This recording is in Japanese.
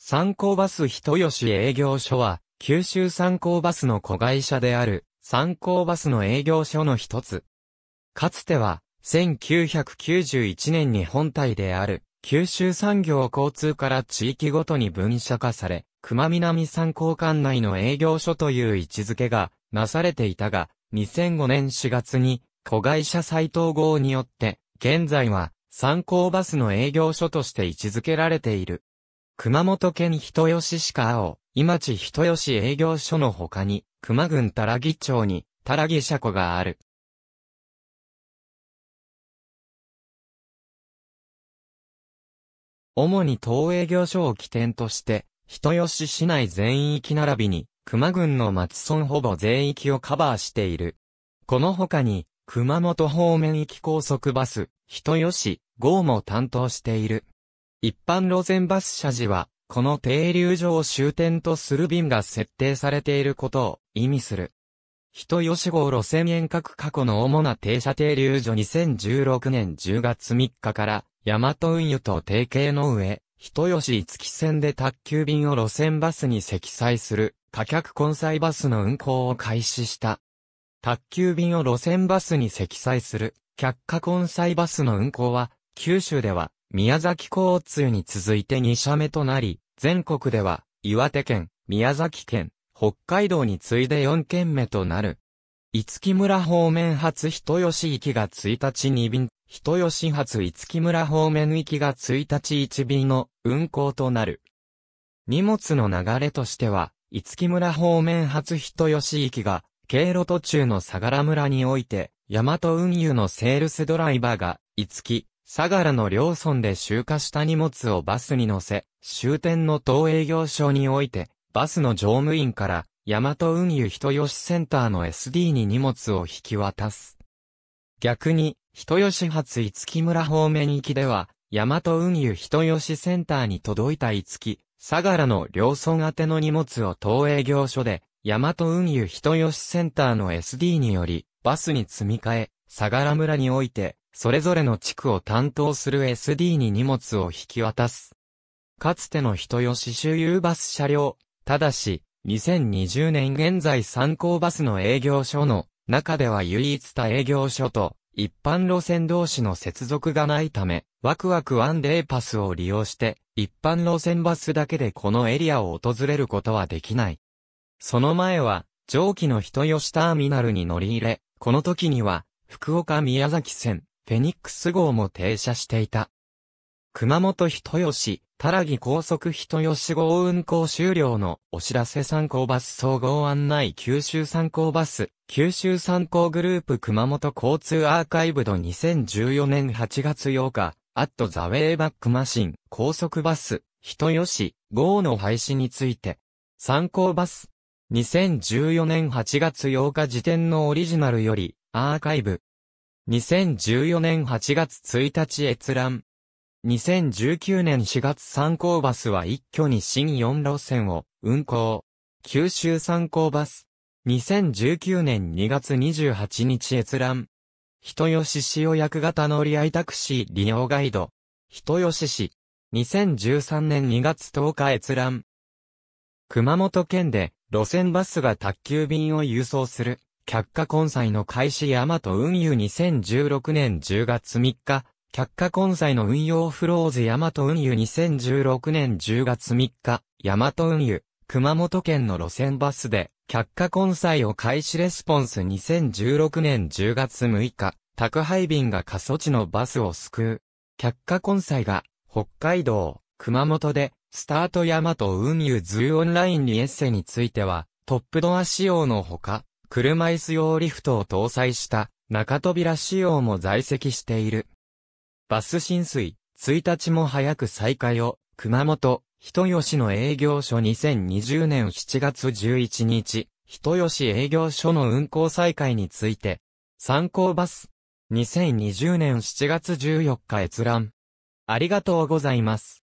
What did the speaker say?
三考バス人吉営業所は、九州三考バスの子会社である、三考バスの営業所の一つ。かつては、1991年に本体である、九州産業交通から地域ごとに分社化され、熊南三考管内の営業所という位置づけがなされていたが、2005年4月に、子会社再統合によって、現在は、三考バスの営業所として位置づけられている。熊本県人吉市か青、今地人吉営業所の他に、熊郡た良木町に、た良木車庫がある。主に当営業所を起点として、人吉市内全域並びに、熊郡の松村ほぼ全域をカバーしている。この他に、熊本方面行き高速バス、人吉、号も担当している。一般路線バス車時は、この停留所を終点とする便が設定されていることを意味する。人吉号路線遠隔過去の主な停車停留所2016年10月3日から、大和運輸と提携の上、人吉五木線で宅急便を路線バスに積載する、貨客混載バスの運行を開始した。宅急便を路線バスに積載する、客貨混載バスの運行は、九州では、宮崎交通に続いて2社目となり、全国では、岩手県、宮崎県、北海道に次いで4県目となる。五木村方面発人吉行きが1日2便、人吉発五木村方面行きが1日1便の運行となる。荷物の流れとしては、五木村方面発人吉行きが、経路途中の相良村において、大和運輸のセールスドライバーが、五木、相良の両村で集荷した荷物をバスに乗せ、終点の東営業所において、バスの乗務員から、大和運輸人吉センターの SD に荷物を引き渡す。逆に、人吉発五木村方面行きでは、大和運輸人吉センターに届いた五木、相良の両村宛ての荷物を東営業所で、大和運輸人吉センターの SD により、バスに積み替え、相良村において、それぞれの地区を担当する SD に荷物を引き渡す。かつての人吉周遊バス車両、ただし、2020年現在参考バスの営業所の中では唯一他営業所と一般路線同士の接続がないため、ワクワクワンデーパスを利用して、一般路線バスだけでこのエリアを訪れることはできない。その前は、上記の人吉ターミナルに乗り入れ、この時には、福岡宮崎線、フェニックス号も停車していた。熊本人吉、たらぎ高速人吉号運行終了のお知らせ参考バス総合案内九州参考バス、九州参考グループ熊本交通アーカイブド2014年8月8日、アットザウェイバックマシン、高速バス、人吉号の廃止について、参考バス、2014年8月8日時点のオリジナルより、アーカイブ、2014年8月1日閲覧。2019年4月三考バスは一挙に新4路線を運行。九州三考バス。2019年2月28日閲覧。人吉市予約型乗り合いタクシー利用ガイド。人吉市。2013年2月10日閲覧。熊本県で路線バスが宅急便を郵送する。却下根載の開始大和運輸2016年10月3日、却下根載の運用フローズ大和運輸2016年10月3日、大和運輸、熊本県の路線バスで、却下根載を開始レスポンス2016年10月6日、宅配便が過疎地のバスを救う。却下根載が、北海道、熊本で、スタート山と運輸ズーオンラインリエッセについては、トップドア仕様のほか、車椅子用リフトを搭載した中扉仕様も在籍している。バス浸水、1日も早く再開を、熊本、人吉の営業所2020年7月11日、人吉営業所の運行再開について、参考バス、2020年7月14日閲覧。ありがとうございます。